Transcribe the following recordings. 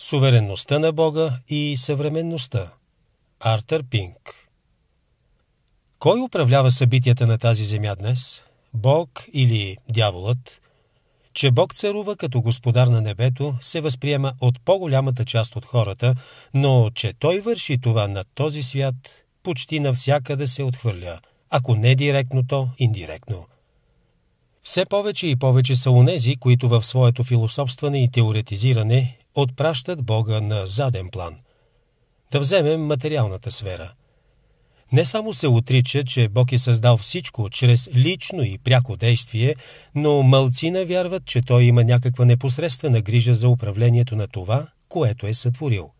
Суверенността на Бога и съвременността. Артър Пинк Кой управлява събитията на тази земя днес? Бог или дяволът? Че Бог царува като господар на небето се възприема от по-голямата част от хората, но че Той върши това на този свят, почти навсякъде се отхвърля, ако не директно, то индиректно. Все повече и повече са унези, които в своето философстване и теоретизиране отпращат Бога на заден план. Да вземем материалната сфера. Не само се отрича, че Бог е създал всичко чрез лично и пряко действие, но мълцина вярват, че Той има някаква непосредствена грижа за управлението на това, което е сътворил.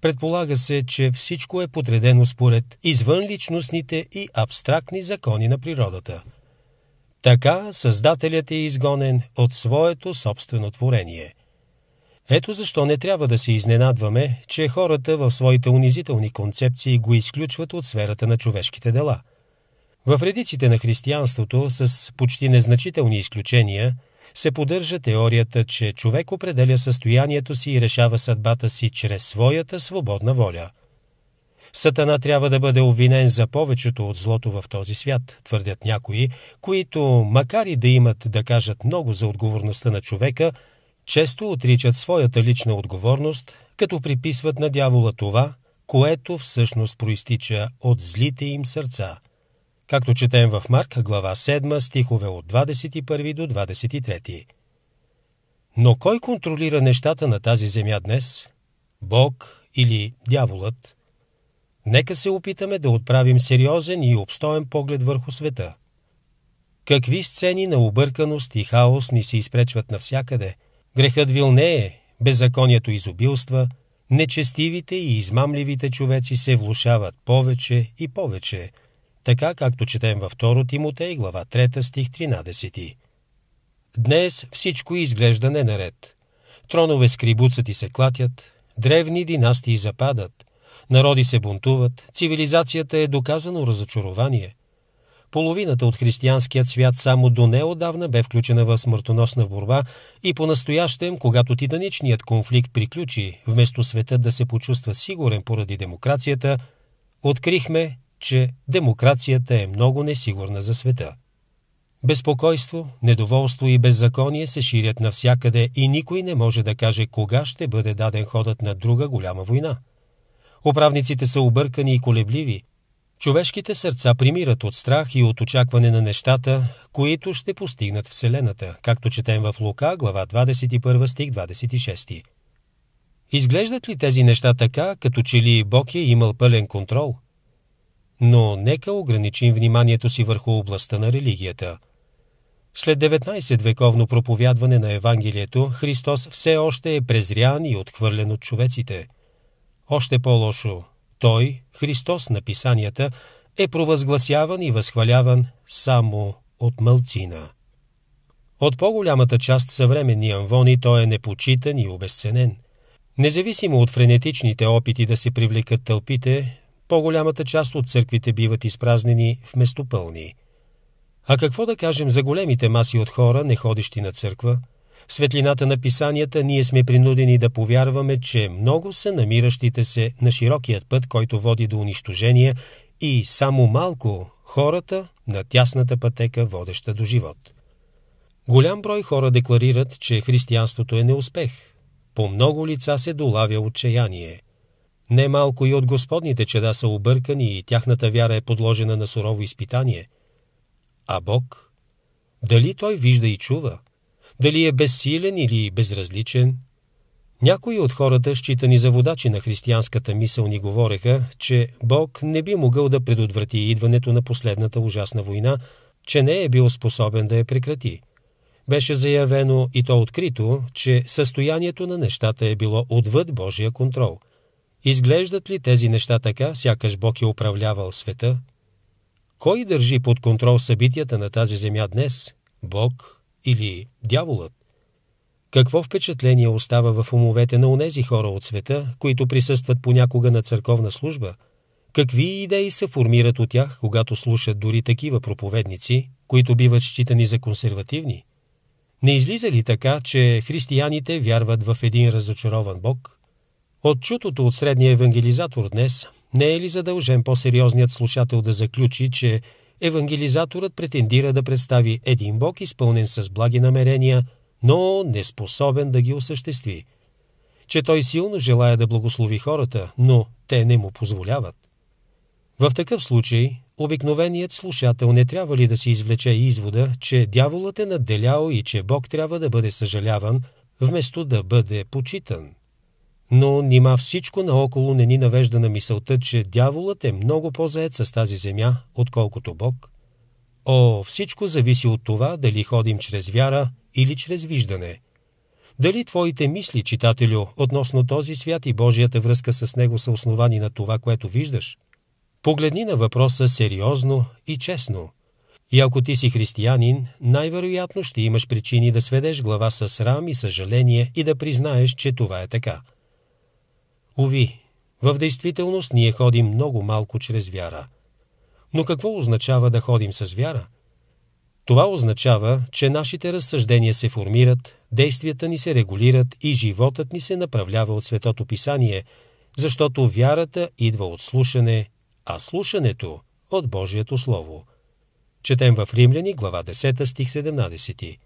Предполага се, че всичко е подредено според извънличностните и абстрактни закони на природата. Така Създателят е изгонен от своето собствено творение – ето защо не трябва да се изненадваме, че хората в своите унизителни концепции го изключват от сферата на човешките дела. В редиците на християнството, с почти незначителни изключения, се поддържа теорията, че човек определя състоянието си и решава съдбата си чрез своята свободна воля. Сатана трябва да бъде обвинен за повечето от злото в този свят, твърдят някои, които, макар и да имат да кажат много за отговорността на човека – често отричат своята лична отговорност, като приписват на дявола това, което всъщност проистича от злите им сърца. Както четем в Марк, глава 7, стихове от 21 до 23. Но кой контролира нещата на тази земя днес? Бог или дяволът? Нека се опитаме да отправим сериозен и обстоен поглед върху света. Какви сцени на обърканост и хаос ни се изпречват навсякъде – Грехът вилнее, беззаконието изобилства, нечестивите и измамливите човеци се влушават повече и повече, така както четем във 2 Тимотей, глава 3, стих 13. Днес всичко изглежда ненаред. Тронове с и се клатят, древни династии западат, народи се бунтуват, цивилизацията е доказано разочарование – Половината от християнският свят само до неодавна бе включена в смъртоносна борба и по-настоящем, когато титаничният конфликт приключи, вместо света да се почувства сигурен поради демокрацията, открихме, че демокрацията е много несигурна за света. Безпокойство, недоволство и беззаконие се ширят навсякъде и никой не може да каже кога ще бъде даден ходът на друга голяма война. Управниците са объркани и колебливи, Човешките сърца примират от страх и от очакване на нещата, които ще постигнат Вселената, както четем в Лука, глава 21, стих 26. Изглеждат ли тези неща така, като че ли Бог е имал пълен контрол? Но нека ограничим вниманието си върху областта на религията. След 19-вековно проповядване на Евангелието, Христос все още е презрян и отхвърлен от човеците. Още по-лошо, той, Христос на писанията, е провъзгласяван и възхваляван само от мълцина. От по-голямата част съвременни амвони той е непочитан и обесценен. Независимо от френетичните опити да се привлекат тълпите, по-голямата част от църквите биват изпразнени вместо пълни. А какво да кажем за големите маси от хора, не ходещи на църква – светлината на писанията ние сме принудени да повярваме, че много са намиращите се на широкият път, който води до унищожение и само малко хората на тясната пътека, водеща до живот. Голям брой хора декларират, че християнството е неуспех. По много лица се долавя отчаяние. Немалко и от Господните чеда са объркани и тяхната вяра е подложена на сурово изпитание. А Бог? Дали Той вижда и чува – дали е безсилен или безразличен? Някои от хората, считани за водачи на християнската мисъл, ни говореха, че Бог не би могъл да предотврати идването на последната ужасна война, че не е бил способен да я прекрати. Беше заявено и то открито, че състоянието на нещата е било отвъд Божия контрол. Изглеждат ли тези неща така, сякаш Бог е управлявал света? Кой държи под контрол събитията на тази земя днес? Бог или дяволът? Какво впечатление остава в умовете на онези хора от света, които присъстват понякога на църковна служба? Какви идеи се формират от тях, когато слушат дори такива проповедници, които биват считани за консервативни? Не излиза ли така, че християните вярват в един разочарован Бог? От чутото от средния евангелизатор днес, не е ли задължен по-сериозният слушател да заключи, че евангелизаторът претендира да представи един Бог, изпълнен с благи намерения, но неспособен да ги осъществи. Че той силно желая да благослови хората, но те не му позволяват. В такъв случай, обикновеният слушател не трябва ли да си извлече извода, че дяволът е надделял и че Бог трябва да бъде съжаляван, вместо да бъде почитан – но нима всичко наоколо не ни навежда на мисълта, че дяволът е много по-заед с тази земя, отколкото Бог? О, всичко зависи от това дали ходим чрез вяра или чрез виждане. Дали твоите мисли, читателю, относно този свят и Божията връзка с него са основани на това, което виждаш? Погледни на въпроса сериозно и честно. И ако ти си християнин, най-вероятно ще имаш причини да сведеш глава с срам и съжаление и да признаеш, че това е така – Уви, в действителност ние ходим много малко чрез вяра. Но какво означава да ходим с вяра? Това означава, че нашите разсъждения се формират, действията ни се регулират и животът ни се направлява от Светото Писание, защото вярата идва от слушане, а слушането – от Божието Слово. Четем в Римляни глава 10 стих 17.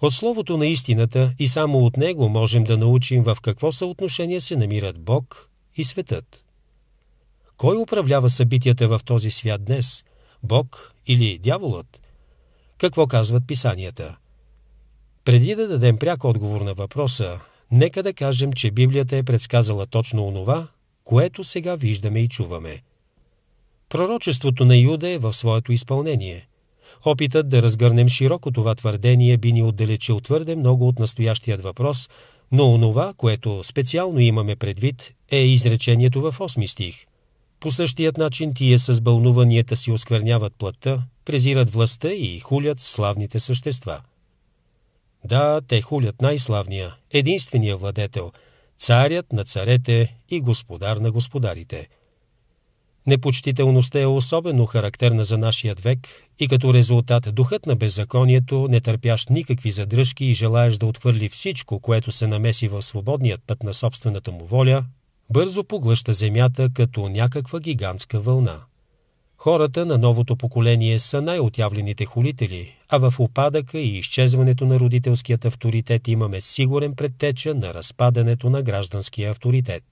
От Словото на истината и само от него можем да научим в какво съотношение се намират Бог и светът. Кой управлява събитията в този свят днес? Бог или дяволът? Какво казват писанията? Преди да дадем пряк отговор на въпроса, нека да кажем, че Библията е предсказала точно онова, което сега виждаме и чуваме. Пророчеството на Юда е в своето изпълнение – Опитът да разгърнем широко това твърдение би ни отдалечил твърде много от настоящият въпрос, но онова, което специално имаме предвид, е изречението в 8 стих. По същият начин тие с бълнуванията си оскверняват плътта, презират властта и хулят славните същества. Да, те хулят най-славния, единствения владетел, царят на царете и господар на господарите – Непочтителността е особено характерна за нашият век и като резултат духът на беззаконието, не търпящ никакви задръжки и желаеш да отхвърли всичко, което се намеси в свободният път на собствената му воля, бързо поглъща земята като някаква гигантска вълна. Хората на новото поколение са най-отявлените холители, а в опадъка и изчезването на родителският авторитет имаме сигурен предтеча на разпадането на гражданския авторитет.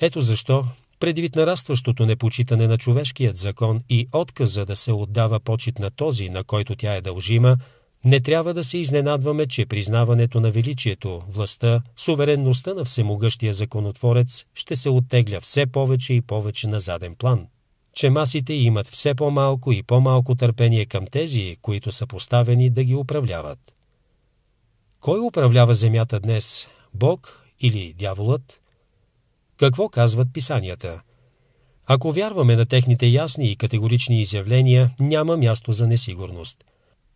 Ето защо Предвид нарастващото непочитане на човешкият закон и отказа да се отдава почет на този, на който тя е дължима, не трябва да се изненадваме, че признаването на величието, властта, суверенността на всемогъщия законотворец ще се оттегля все повече и повече на заден план. Че масите имат все по-малко и по-малко търпение към тези, които са поставени да ги управляват. Кой управлява земята днес? Бог или дяволът? Какво казват писанията? Ако вярваме на техните ясни и категорични изявления, няма място за несигурност.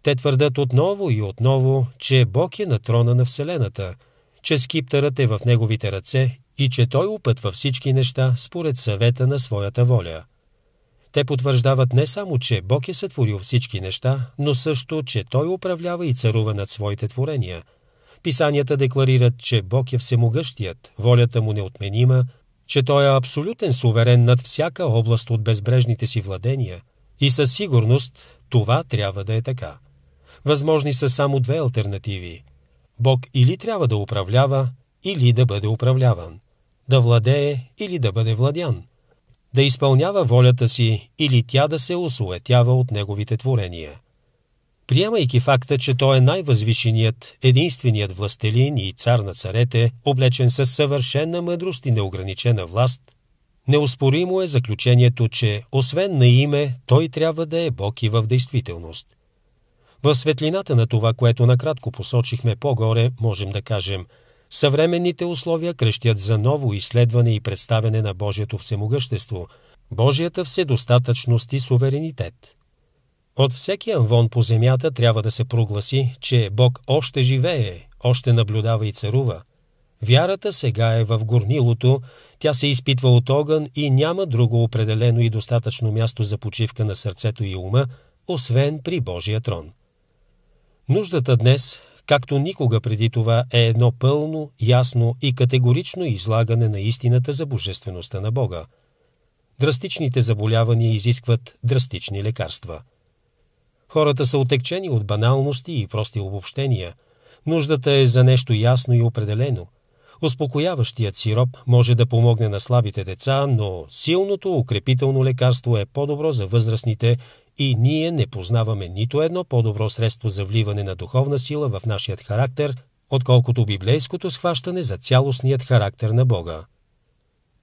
Те твърдят отново и отново, че Бог е на трона на Вселената, че скиптърът е в неговите ръце и че той опътва всички неща според съвета на своята воля. Те потвърждават не само, че Бог е сътворил всички неща, но също, че Той управлява и царува над своите творения – Писанията декларират, че Бог е всемогъщият, волята му неотменима, че Той е абсолютен суверен над всяка област от безбрежните си владения. И със сигурност това трябва да е така. Възможни са само две альтернативи. Бог или трябва да управлява, или да бъде управляван. Да владее или да бъде владян. Да изпълнява волята си или тя да се осуетява от неговите творения – приемайки факта, че той е най-възвишеният, единственият властелин и цар на царете, облечен със съвършена мъдрост и неограничена власт, неоспоримо е заключението, че освен на име, той трябва да е Бог и в действителност. В светлината на това, което накратко посочихме по-горе, можем да кажем – Съвременните условия крещят за ново изследване и представяне на Божието всемогъщество, Божията вседостатъчност и суверенитет – от всеки анвон по земята трябва да се прогласи, че Бог още живее, още наблюдава и царува. Вярата сега е в горнилото, тя се изпитва от огън и няма друго определено и достатъчно място за почивка на сърцето и ума, освен при Божия трон. Нуждата днес, както никога преди това, е едно пълно, ясно и категорично излагане на истината за божествеността на Бога. Драстичните заболявания изискват драстични лекарства – Хората са отекчени от баналности и прости обобщения. Нуждата е за нещо ясно и определено. Успокояващият сироп може да помогне на слабите деца, но силното укрепително лекарство е по-добро за възрастните и ние не познаваме нито едно по-добро средство за вливане на духовна сила в нашият характер, отколкото библейското схващане за цялостният характер на Бога.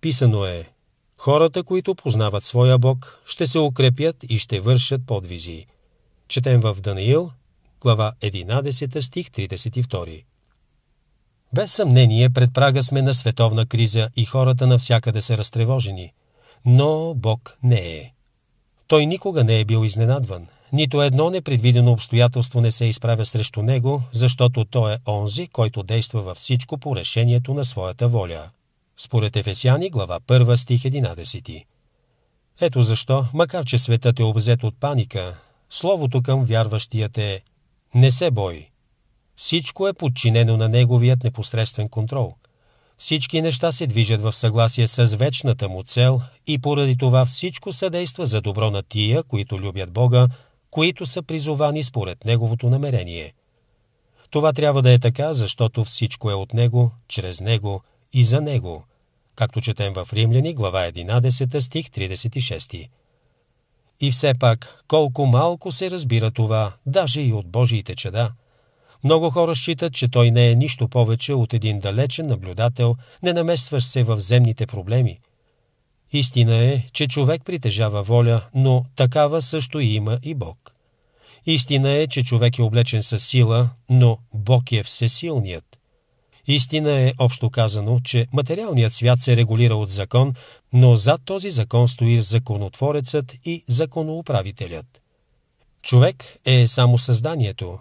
Писано е Хората, които познават своя Бог, ще се укрепят и ще вършат подвизи. Четем в Даниил, глава 11, стих 32. Без съмнение, пред прага сме на световна криза и хората навсякъде са разтревожени. Но Бог не е. Той никога не е бил изненадван. Нито едно непредвидено обстоятелство не се изправя срещу него, защото той е онзи, който действа във всичко по решението на своята воля. Според Ефесяни, глава 1, стих 11. Ето защо, макар че светът е обзет от паника, Словото към вярващият е «Не се бой». Всичко е подчинено на неговият непосредствен контрол. Всички неща се движат в съгласие с вечната му цел и поради това всичко съдейства за добро на тия, които любят Бога, които са призовани според Неговото намерение. Това трябва да е така, защото всичко е от Него, чрез Него и за Него, както четем в Римляни, глава 11, стих 36. И все пак, колко малко се разбира това, даже и от Божиите чеда. Много хора считат, че той не е нищо повече от един далечен наблюдател, не наместващ се в земните проблеми. Истина е, че човек притежава воля, но такава също и има и Бог. Истина е, че човек е облечен със сила, но Бог е всесилният. Истина е общо казано, че материалният свят се регулира от закон, но зад този закон стои законотворецът и законоуправителят. Човек е само създанието.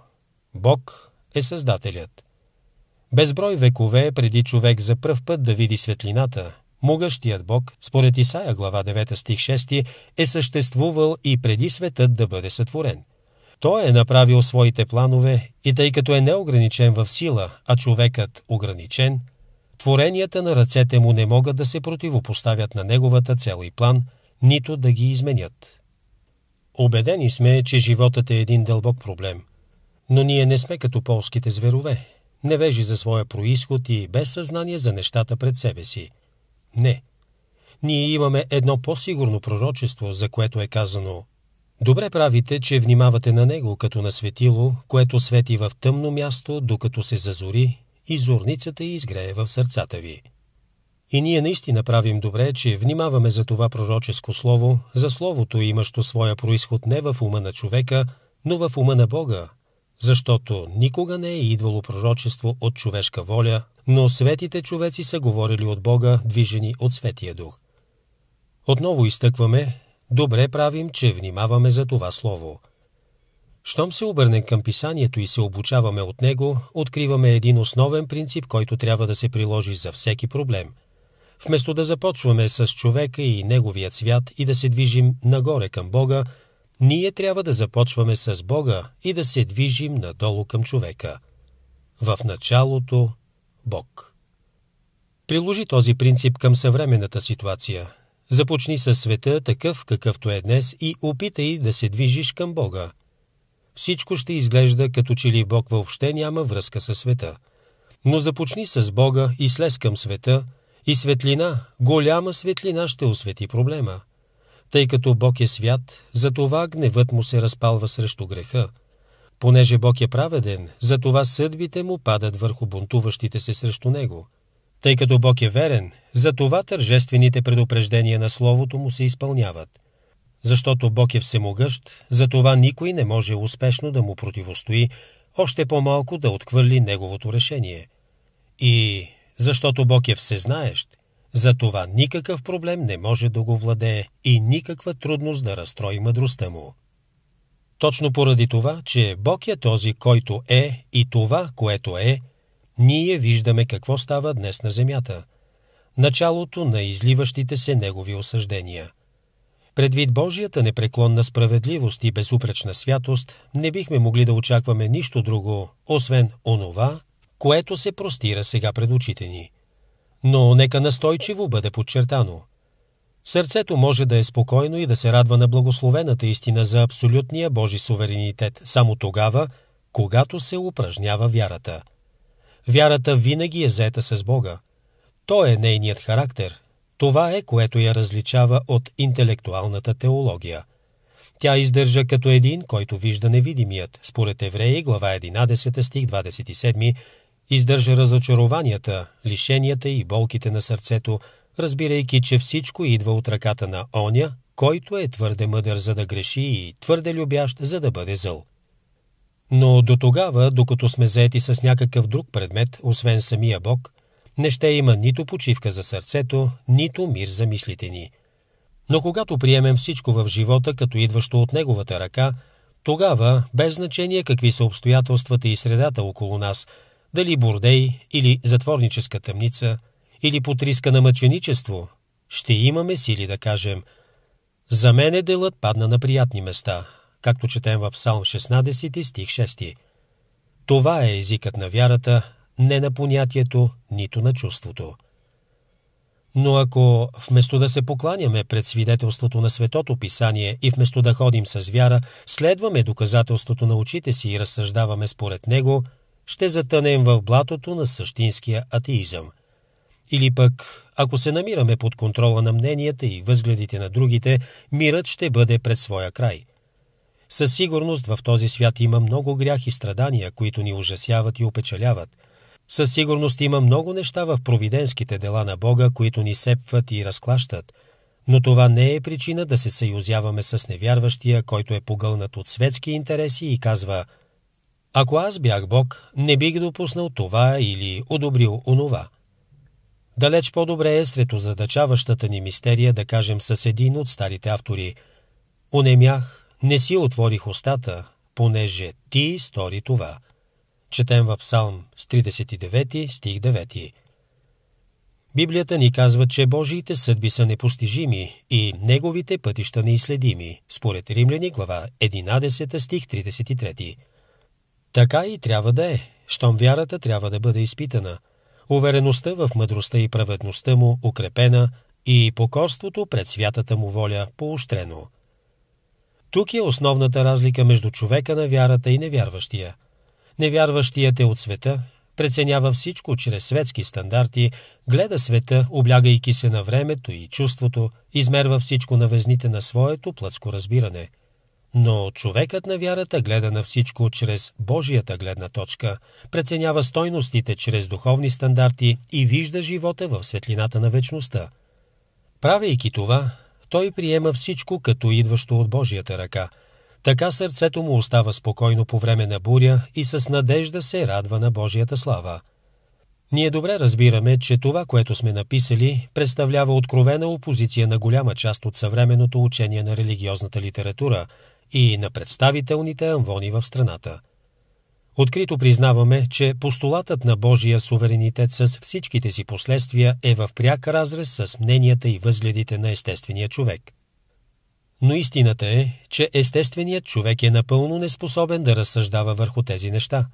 Бог е създателят. Безброй векове преди човек за пръв път да види светлината, могъщият Бог, според Исаия глава 9 стих 6, е съществувал и преди светът да бъде сътворен – той е направил своите планове и тъй като е неограничен в сила, а човекът ограничен, творенията на ръцете му не могат да се противопоставят на неговата цел и план, нито да ги изменят. Обедени сме, че животът е един дълбок проблем. Но ние не сме като полските зверове, невежи за своя происход и без съзнание за нещата пред себе си. Не. Ние имаме едно по-сигурно пророчество, за което е казано Добре правите, че внимавате на него като на светило, което свети в тъмно място, докато се зазори и зорницата изгрее в сърцата ви. И ние наистина правим добре, че внимаваме за това пророческо слово, за словото, имащо своя происход не в ума на човека, но в ума на Бога, защото никога не е идвало пророчество от човешка воля, но светите човеци са говорили от Бога, движени от Светия Дух. Отново изтъкваме, Добре правим, че внимаваме за това слово. Щом се обърнем към писанието и се обучаваме от него, откриваме един основен принцип, който трябва да се приложи за всеки проблем. Вместо да започваме с човека и неговият свят и да се движим нагоре към Бога, ние трябва да започваме с Бога и да се движим надолу към човека. В началото Бог. Приложи този принцип към съвременната ситуация – Започни със света такъв какъвто е днес и опитай да се движиш към Бога. Всичко ще изглежда като че ли Бог въобще няма връзка със света. Но започни с Бога и слез към света и светлина, голяма светлина ще освети проблема. Тъй като Бог е свят, затова гневът му се разпалва срещу греха. Понеже Бог е праведен, затова съдбите му падат върху бунтуващите се срещу него – тъй като Бог е верен, затова тържествените предупреждения на Словото му се изпълняват. Защото Бог е всемогъщ, затова никой не може успешно да му противостои, още по-малко да отхвърли неговото решение. И защото Бог е всезнаещ, за това никакъв проблем не може да го владее и никаква трудност да разстрои мъдростта му. Точно поради това, че Бог е този, който е и това, което е – ние виждаме какво става днес на земята. Началото на изливащите се негови осъждения. Предвид Божията непреклонна справедливост и безупречна святост, не бихме могли да очакваме нищо друго, освен онова, което се простира сега пред очите ни. Но нека настойчиво бъде подчертано. Сърцето може да е спокойно и да се радва на благословената истина за абсолютния Божи суверенитет само тогава, когато се упражнява вярата – Вярата винаги е заета с Бога. То е нейният характер. Това е, което я различава от интелектуалната теология. Тя издържа като един, който вижда невидимият, според Евреи, глава 11, стих 27, издържа разочарованията, лишенията и болките на сърцето, разбирайки, че всичко идва от ръката на оня, който е твърде мъдър за да греши и твърде любящ за да бъде зъл. Но до тогава, докато сме заети с някакъв друг предмет, освен самия Бог, не ще има нито почивка за сърцето, нито мир за мислите ни. Но когато приемем всичко в живота като идващо от Неговата ръка, тогава, без значение какви са обстоятелствата и средата около нас, дали бордей или затворническа тъмница, или потриска на мъченичество, ще имаме сили да кажем – за мен е делът падна на приятни места, както четем в Псалм 16 стих 6. Това е езикът на вярата, не на понятието, нито на чувството. Но ако вместо да се покланяме пред свидетелството на Светото Писание и вместо да ходим с вяра, следваме доказателството на очите си и разсъждаваме според него, ще затънем в блатото на същинския атеизъм. Или пък, ако се намираме под контрола на мненията и възгледите на другите, мирът ще бъде пред своя край – със сигурност в този свят има много грях и страдания, които ни ужасяват и опечаляват. Със сигурност има много неща в провиденските дела на Бога, които ни сепват и разклащат. Но това не е причина да се съюзяваме с невярващия, който е погълнат от светски интереси и казва «Ако аз бях Бог, не бих допуснал това или одобрил онова». Далеч по-добре е сред озадачаващата ни мистерия да кажем с един от старите автори «Онемях, не си отворих устата, понеже ти стори това. Четем в Псалм с 39 стих 9. Библията ни казва, че Божиите съдби са непостижими и Неговите пътища неизследими, според Римляни глава 11 стих 33. Така и трябва да е, щом вярата трябва да бъде изпитана, увереността в мъдростта и праведността му укрепена и покорството пред святата му воля поощрено. Тук е основната разлика между човека на вярата и невярващия. Невярващият е от света, преценява всичко чрез светски стандарти, гледа света, облягайки се на времето и чувството, измерва всичко на везните на своето плътско разбиране. Но човекът на вярата гледа на всичко чрез Божията гледна точка, преценява стойностите чрез духовни стандарти и вижда живота в светлината на вечността. Правейки това, той приема всичко като идващо от Божията ръка. Така сърцето му остава спокойно по време на буря и с надежда се радва на Божията слава. Ние добре разбираме, че това, което сме написали, представлява откровена опозиция на голяма част от съвременното учение на религиозната литература и на представителните амвони в страната. Открито признаваме, че постулатът на Божия суверенитет с всичките си последствия е в пряк разрез с мненията и възгледите на естествения човек. Но истината е, че естественият човек е напълно неспособен да разсъждава върху тези неща.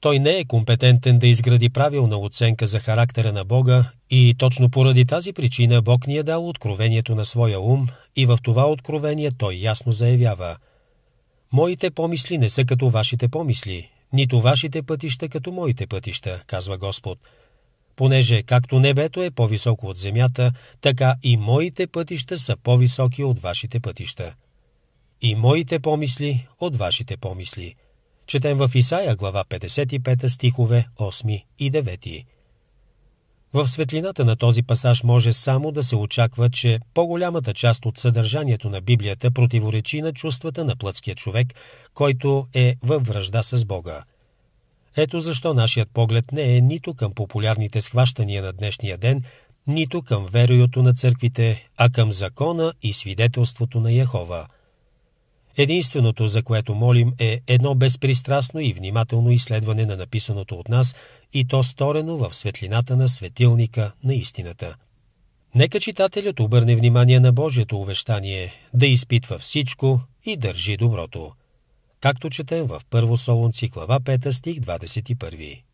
Той не е компетентен да изгради правилна оценка за характера на Бога и точно поради тази причина Бог ни е дал откровението на своя ум и в това откровение той ясно заявява – Моите помисли не са като вашите помисли, нито вашите пътища като моите пътища, казва Господ. Понеже както небето е по-високо от земята, така и моите пътища са по-високи от вашите пътища. И моите помисли от вашите помисли. Четем в Исаия глава 55 стихове 8 и 9. В светлината на този пасаж може само да се очаква, че по-голямата част от съдържанието на Библията противоречи на чувствата на плътския човек, който е във връжда с Бога. Ето защо нашият поглед не е нито към популярните схващания на днешния ден, нито към верою на църквите, а към закона и свидетелството на Яхова – Единственото, за което молим, е едно безпристрастно и внимателно изследване на написаното от нас и то сторено в светлината на светилника на истината. Нека читателят обърне внимание на Божието увещание, да изпитва всичко и държи доброто. Както четем в първо Солунци, глава 5, стих 21.